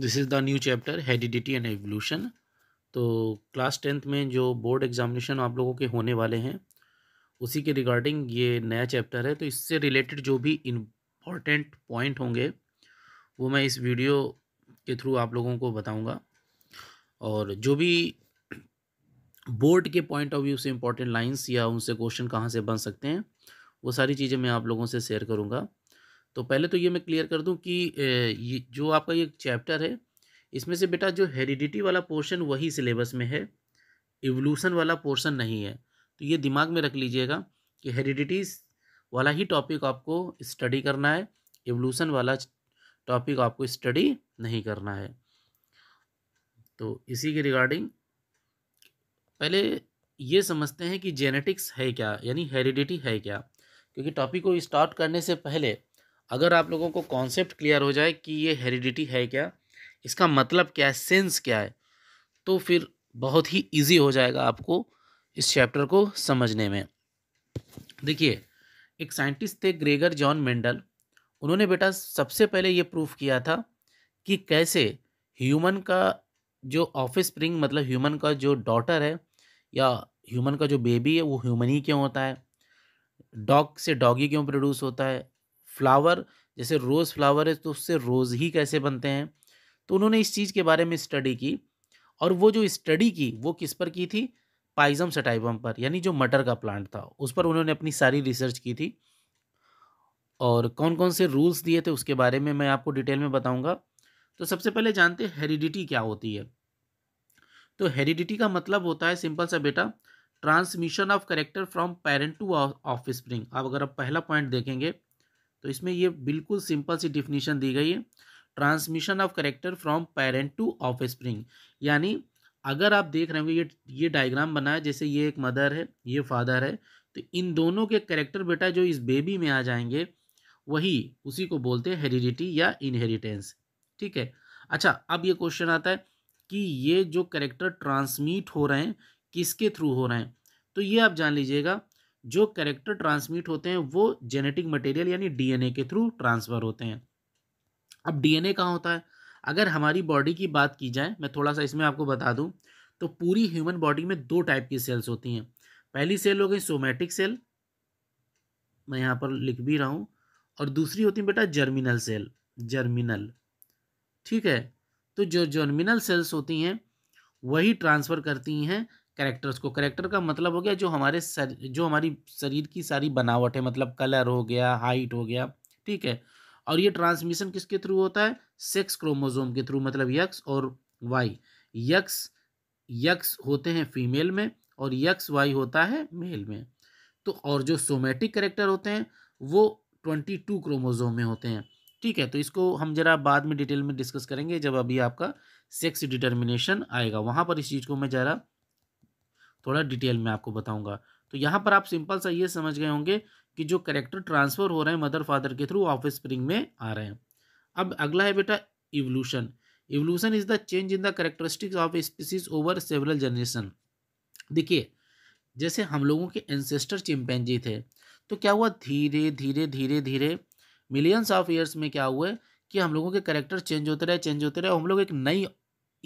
this is the new chapter heredity and evolution तो class tenth में जो board examination आप लोगों के होने वाले हैं उसी के रिगार्डिंग ये नया चैप्टर है तो इससे रिलेटेड जो भी इम्पॉर्टेंट पॉइंट होंगे वो मैं इस वीडियो के थ्रू आप लोगों को बताऊंगा और जो भी बोर्ड के पॉइंट ऑफ व्यू से इम्पॉर्टेंट लाइंस या उनसे क्वेश्चन कहाँ से बन सकते हैं वो सारी चीज़ें मैं आप लोगों से शेयर करूँगा तो पहले तो ये मैं क्लियर कर दूं कि ये जो आपका ये चैप्टर है इसमें से बेटा जो हेरिडिटी वाला पोर्शन वही सिलेबस में है इवोल्यूशन वाला पोर्शन नहीं है तो ये दिमाग में रख लीजिएगा कि हेरिडिटीज वाला ही टॉपिक आपको स्टडी करना है इवोल्यूशन वाला टॉपिक आपको स्टडी नहीं करना है तो इसी के रिगार्डिंग पहले ये समझते हैं कि जेनेटिक्स है क्या यानी हेरिडिटी है क्या क्योंकि टॉपिक को स्टार्ट करने से पहले अगर आप लोगों को कॉन्सेप्ट क्लियर हो जाए कि ये हेरिडिटी है क्या इसका मतलब क्या है सेंस क्या है तो फिर बहुत ही इजी हो जाएगा आपको इस चैप्टर को समझने में देखिए एक साइंटिस्ट थे ग्रेगर जॉन मेंडल उन्होंने बेटा सबसे पहले ये प्रूफ किया था कि कैसे ह्यूमन का जो ऑफिस स्प्रिंग मतलब ह्यूमन का जो डॉटर है या ह्यूमन का जो बेबी है वो ह्यूमन ही क्यों होता है डॉग से डॉगी क्यों प्रोड्यूस होता है फ्लावर जैसे रोज़ फ्लावर है तो उससे रोज़ ही कैसे बनते हैं तो उन्होंने इस चीज़ के बारे में स्टडी की और वो जो स्टडी की वो किस पर की थी पाइजम सटाइबम पर यानी जो मटर का प्लांट था उस पर उन्होंने अपनी सारी रिसर्च की थी और कौन कौन से रूल्स दिए थे उसके बारे में मैं आपको डिटेल में बताऊंगा तो सबसे पहले जानते हैं हेरिडिटी क्या होती है तो हेरिडिटी का मतलब होता है सिंपल सा बेटा transmission of character from parent to offspring आप अगर आप पहला पॉइंट देखेंगे तो इसमें ये बिल्कुल सिंपल सी डिफिनीशन दी गई है transmission of character from parent to offspring यानी अगर आप देख रहे होंगे ये ये डायग्राम बना है जैसे ये एक मदर है ये फादर है तो इन दोनों के करेक्टर बेटा जो इस बेबी में आ जाएंगे वही उसी को बोलते हैं हेरिडिटी या इनहेरिटेंस ठीक है अच्छा अब ये क्वेश्चन आता है कि ये जो करेक्टर ट्रांसमिट हो रहे हैं किसके थ्रू हो रहे हैं तो ये आप जान लीजिएगा जो कैरेक्टर ट्रांसमिट होते हैं वो जेनेटिक मटेरियल यानी डीएनए के थ्रू ट्रांसफ़र होते हैं अब डीएनए कहाँ होता है अगर हमारी बॉडी की बात की जाए मैं थोड़ा सा इसमें आपको बता दूँ तो पूरी ह्यूमन बॉडी में दो टाइप की सेल्स होती हैं पहली सेल हो गई सोमेटिक सेल मैं यहाँ पर लिख भी रहा हूँ और दूसरी होती है बेटा जर्मिनल सेल जर्मिनल ठीक है तो जो जर्मिनल सेल्स होती हैं वही ट्रांसफ़र करती हैं करेक्टर्स को करेक्टर का मतलब हो गया जो हमारे सर जो हमारी शरीर की सारी बनावट है मतलब कलर हो गया हाइट हो गया ठीक है और ये ट्रांसमिशन किसके थ्रू होता है सेक्स क्रोमोजोम के थ्रू मतलब यक्स और वाई यक्स यक्स होते हैं फीमेल में और यक्स वाई होता है मेल में तो और जो सोमेटिक करेक्टर होते हैं वो ट्वेंटी टू क्रोमोजोम में होते हैं ठीक है तो इसको हम जरा बाद में डिटेल में डिस्कस करेंगे जब अभी आपका सेक्स डिटर्मिनेशन आएगा वहाँ पर इस चीज़ को मैं ज़रा थोड़ा डिटेल में आपको बताऊंगा तो यहाँ पर आप सिंपल सा ये समझ गए होंगे कि जो करेक्टर ट्रांसफ़र हो रहे हैं मदर फादर के थ्रू ऑफ स्प्रिंग में आ रहे हैं अब अगला है बेटा evolution evolution is the change in the characteristics of species over several generation देखिए जैसे हम लोगों के एंसेस्टर चिंपैंजी थे तो क्या हुआ धीरे धीरे धीरे धीरे मिलियंस ऑफ ईयर्स में क्या हुआ कि हम लोगों के करेक्टर चेंज होते रहे चेंज होते रहे हम लोग एक नई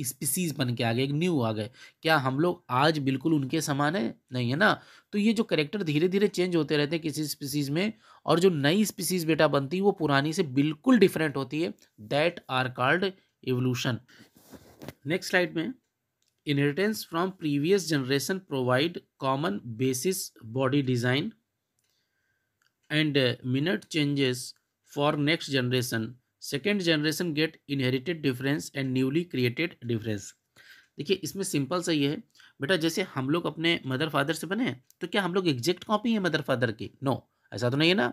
स्पीसीज बन के आ गए एक न्यू आ गए क्या हम लोग आज बिल्कुल उनके समान है नहीं है ना तो ये जो करेक्टर धीरे धीरे चेंज होते रहते हैं किसी स्पीसीज़ में और जो नई स्पीसीज़ बेटा बनती है वो पुरानी से बिल्कुल डिफरेंट होती है that are called evolution next slide में inheritance from previous generation provide common basis body design and minute changes for next generation second generation get inherited difference and newly created difference देखिए इसमें simple सा ये है बेटा जैसे हम लोग अपने मदर फादर से बने हैं तो क्या हम लोग एग्जैक्ट कॉपी है मदर फादर की नो no, ऐसा तो नहीं है ना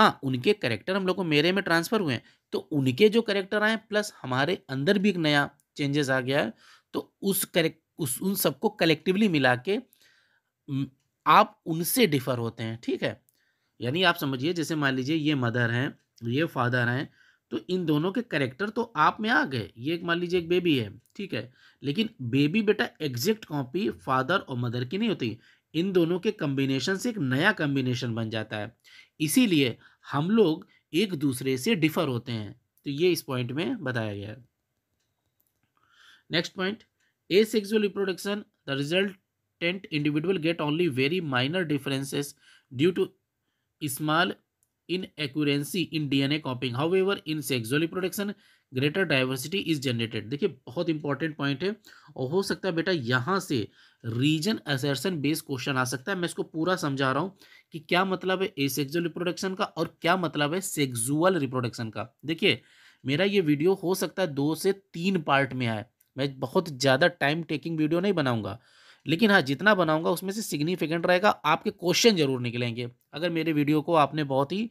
हाँ उनके करेक्टर हम लोग को मेरे में ट्रांसफ़र हुए हैं तो उनके जो करेक्टर आए प्लस हमारे अंदर भी एक नया चेंजेस आ गया है तो उस करेक्ट उस उन सबको कलेक्टिवली मिला के आप उनसे डिफ़र होते हैं ठीक है यानी आप समझिए जैसे मान लीजिए ये मदर हैं ये फादर हैं तो इन दोनों के करेक्टर तो आप में आ गए ये मान लीजिए एक बेबी है ठीक है लेकिन बेबी बेटा एग्जैक्ट कॉपी फादर और मदर की नहीं होती इन दोनों के कम्बिनेशन से एक नया कम्बिनेशन बन जाता है इसीलिए हम लोग एक दूसरे से डिफर होते हैं तो ये इस पॉइंट में बताया गया है next point asexual reproduction the resultant individual get only very minor differences due to small inaccuracy inaccuracy in copying however in sexual reproduction greater diversity is generated देखिए बहुत important point है और हो सकता है बेटा यहाँ से रीजन असर्सन बेस्ड क्वेश्चन आ सकता है मैं इसको पूरा समझा रहा हूँ कि क्या मतलब है ए सेक्जुअल रिप्रोडक्शन का और क्या मतलब है सेक्जुअल रिप्रोडक्शन का देखिए मेरा ये वीडियो हो सकता है दो से तीन पार्ट में आए मैं बहुत ज़्यादा टाइम टेकिंग वीडियो नहीं बनाऊंगा लेकिन हाँ जितना बनाऊंगा उसमें से सिग्निफिकेंट रहेगा आपके क्वेश्चन जरूर निकलेंगे अगर मेरे वीडियो को आपने बहुत ही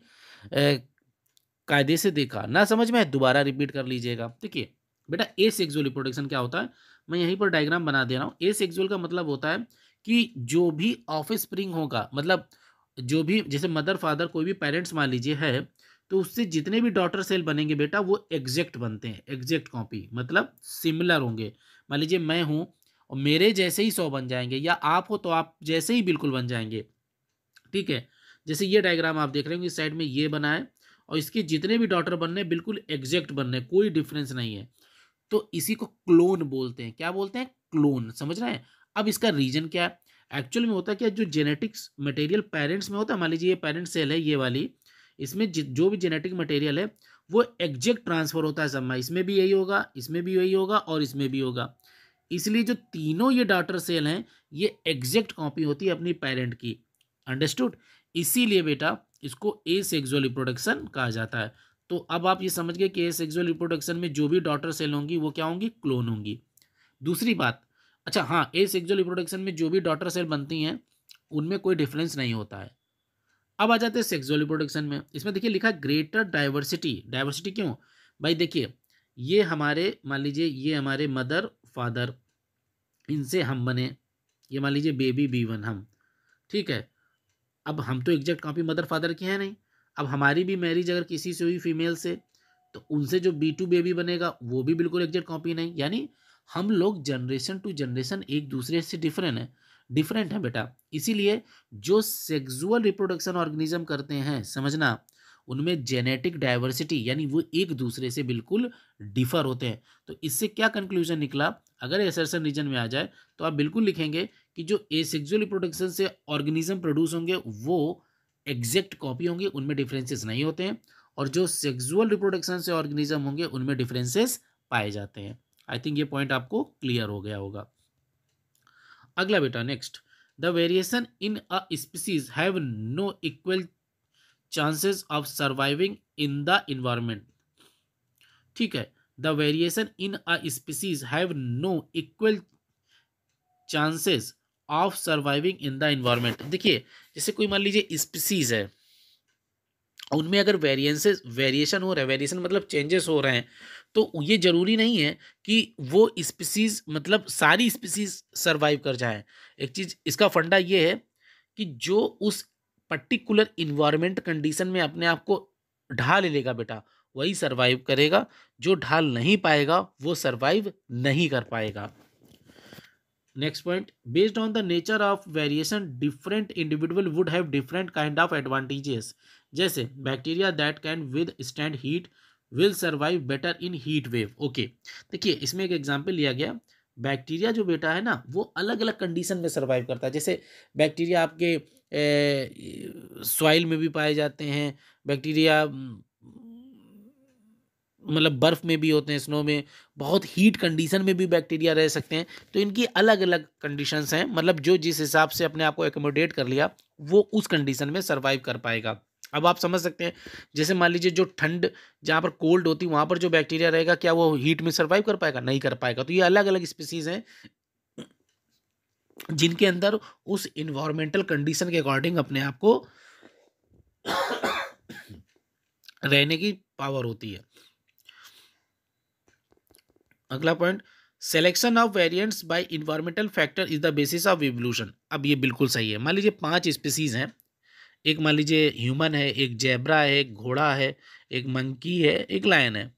कायदे से देखा ना समझ में दोबारा रिपीट कर लीजिएगा ठीक है बेटा ए सेक्जुअल रिप्रोडक्शन क्या होता है मैं यहीं पर डायग्राम बना दे रहा हूँ ए सेक्जुअल का मतलब होता है कि जो भी ऑफ स्प्रिंग होगा मतलब जो भी जैसे मदर फादर कोई भी पेरेंट्स मान लीजिए है तो उससे जितने भी डॉटर सेल बनेंगे बेटा वो एग्जैक्ट बनते हैं एग्जैक्ट कॉपी मतलब सिमिलर होंगे मान लीजिए मैं हूँ और मेरे जैसे ही सौ बन जाएंगे या आप हो तो आप जैसे ही बिल्कुल बन जाएंगे ठीक है जैसे ये डायग्राम आप देख रहे होंगे इस साइड में ये बनाए और इसके जितने भी डॉटर बनने बिल्कुल एग्जैक्ट बनने कोई डिफरेंस नहीं है तो इसी को क्लोन बोलते हैं क्या बोलते हैं क्लोन समझ रहे हैं अब इसका रीजन क्या है एक्चुअल में होता है क्या जो जेनेटिक्स मटेरियल पेरेंट्स में होता है मान लीजिए ये पेरेंट सेल है ये वाली इसमें जो भी जेनेटिक मटेरियल है वो एग्जैक्ट ट्रांसफर होता है सब इसमें भी यही होगा इसमें भी यही होगा और इसमें भी होगा इसलिए जो तीनों ये डॉटर सेल हैं ये एग्जैक्ट कॉपी होती है अपनी पेरेंट की अंडरस्टूड इसीलिए बेटा इसको ए सेक्जुअल रिप्रोडक्शन कहा जाता है तो अब आप ये समझ गए कि ए सेक्जुअल रिप्रोडक्शन में जो भी डॉटर सेल होंगी वो क्या होंगी क्लोन होंगी दूसरी बात अच्छा हाँ ए सेक्जुअल रिप्रोडक्शन में जो भी डॉटर सेल बनती हैं उनमें कोई डिफरेंस नहीं होता है अब आ जाते हैं सेक्सुअल रिप्रोडक्शन में इसमें देखिए लिखा ग्रेटर डाइवर्सिटी डाइवर्सिटी क्यों भाई देखिए ये हमारे मान लीजिए ये हमारे मदर फादर इनसे हम बने ये मान लीजिए बेबी बी वन हम ठीक है अब हम तो एग्जैक्ट कॉपी मदर फादर की हैं नहीं अब हमारी भी मैरिज अगर किसी से हुई फीमेल से तो उनसे जो बी टू बेबी बनेगा वो भी बिल्कुल एग्जैक्ट कॉपी नहीं यानी हम लोग जनरेशन टू जनरेशन एक दूसरे से डिफरेंट है डिफरेंट है बेटा इसीलिए जो सेक्सुअल रिप्रोडक्शन ऑर्गेनिज्म करते हैं समझना उनमें जेनेटिक डाइवर्सिटी यानी वो एक दूसरे से बिल्कुल डिफर होते हैं तो इससे क्या कंक्लूजन निकला अगर एसरसन रीजन में आ जाए तो आप बिल्कुल लिखेंगे कि जो एसेक्सुअल रिप्रोडक्शन से ऑर्गेनिज्म प्रोड्यूस होंगे वो एग्जैक्ट कॉपी होंगे उनमें डिफरेंसेस नहीं होते हैं और जो सेक्सुअल रिप्रोडक्शन से ऑर्गेनिज्म होंगे उनमें डिफरेंसेस पाए जाते हैं आई थिंक ये पॉइंट आपको क्लियर हो गया होगा अगला बेटा next the variation in a species have no equal chances of surviving in the environment ठीक है the variation in a species have no equal chances of surviving in the environment देखिए जैसे कोई मान लीजिए स्पीसीज है उनमें अगर वेरिएंसेस वेरिएशन हो रहा है वेरिएशन मतलब चेंजेस हो रहे हैं तो ये ज़रूरी नहीं है कि वो स्पीसीज मतलब सारी स्पीसीज सर्वाइव कर जाए एक चीज़ इसका फंडा ये है कि जो उस पर्टिकुलर इन्वायरमेंट कंडीशन में अपने आप को ढाल ले लेगा बेटा वही सरवाइव करेगा जो ढाल नहीं पाएगा वो सरवाइव नहीं कर पाएगा next point based on the nature of variation different individual would have different kind of advantages जैसे bacteria that can withstand heat will survive better in heat wave okay देखिए इसमें एक एग्जाम्पल लिया गया bacteria जो बेटा है ना वो अलग अलग कंडीशन में सर्वाइव करता है जैसे बैक्टीरिया आपके सॉइल में भी पाए जाते हैं बैक्टीरिया मतलब बर्फ़ में भी होते हैं स्नो में बहुत हीट कंडीशन में भी बैक्टीरिया रह सकते हैं तो इनकी अलग अलग कंडीशंस हैं मतलब जो जिस हिसाब से अपने आप को एकोमोडेट कर लिया वो उस कंडीशन में सर्वाइव कर पाएगा अब आप समझ सकते हैं जैसे मान लीजिए जो ठंड जहाँ पर कोल्ड होती वहाँ पर जो बैक्टीरिया रहेगा क्या वो हीट में सर्वाइव कर पाएगा नहीं कर पाएगा तो ये अलग अलग स्पीसीज़ हैं जिनके अंदर उस इन्वायरमेंटल कंडीशन के अकॉर्डिंग अपने आप को रहने की पावर होती है अगला point selection of variants by environmental factor is the basis of evolution अब ये बिल्कुल सही है मान लीजिए पांच स्पीसीज हैं एक मान लीजिए ह्यूमन है एक जेबरा है एक घोड़ा है एक मंकी है एक लायन है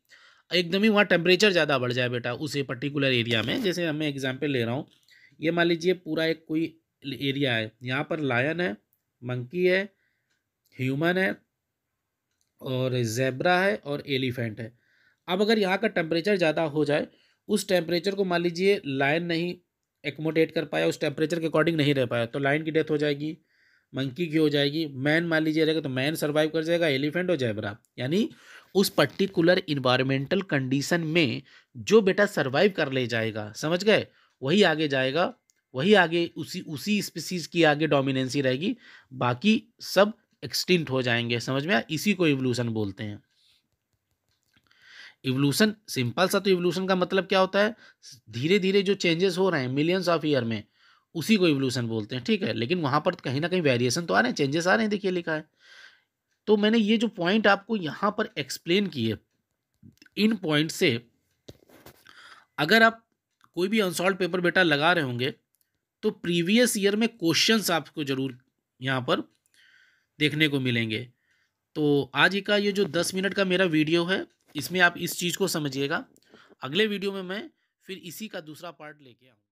एकदम ही वहाँ टेम्परेचर ज़्यादा बढ़ जाए बेटा उस पर्टिकुलर एरिया में जैसे मैं एग्जाम्पल ले रहा हूँ ये मान लीजिए पूरा एक कोई एरिया है यहाँ पर लायन है मंकी है ह्यूमन है और जेब्रा है और एलिफेंट है अब अगर यहाँ का टेम्परेचर ज़्यादा हो जाए उस टेम्परेचर को मान लीजिए लायन नहीं एकोमोडेट कर पाया उस टेम्परेचर के अकॉर्डिंग नहीं रह पाया तो लायन की डेथ हो जाएगी मंकी की हो जाएगी मैन मान लीजिए रहेगा तो मैन सर्वाइव कर जाएगा एलिफेंट और जैबरा यानी उस पर्टिकुलर इन्वायरमेंटल कंडीशन में जो बेटा सर्वाइव कर ले जाएगा समझ गए वही आगे जाएगा वही आगे उसी उसी स्पीसीज की आगे डोमिनेंसी रहेगी बाकी सब एक्सटिंक्ट हो जाएंगे समझ में इसी को इवोल्यूशन बोलते हैं इवोल्यूशन सिंपल सा तो इवोल्यूशन का मतलब क्या होता है धीरे धीरे जो चेंजेस हो रहे हैं मिलियंस ऑफ ईयर में उसी को इवोल्यूशन बोलते हैं ठीक है लेकिन वहाँ पर कहीं ना कहीं वेरिएशन तो आ रहे हैं चेंजेस आ रहे हैं देखिए लिखा है तो मैंने ये जो पॉइंट आपको यहाँ पर एक्सप्लेन किए इन पॉइंट से अगर आप कोई भी अनसॉल्व पेपर बेटा लगा रहे होंगे तो प्रीवियस ईयर में क्वेश्चंस आपको ज़रूर यहाँ पर देखने को मिलेंगे तो आज का ये जो दस मिनट का मेरा वीडियो है इसमें आप इस चीज़ को समझिएगा अगले वीडियो में मैं फिर इसी का दूसरा पार्ट लेके आऊँ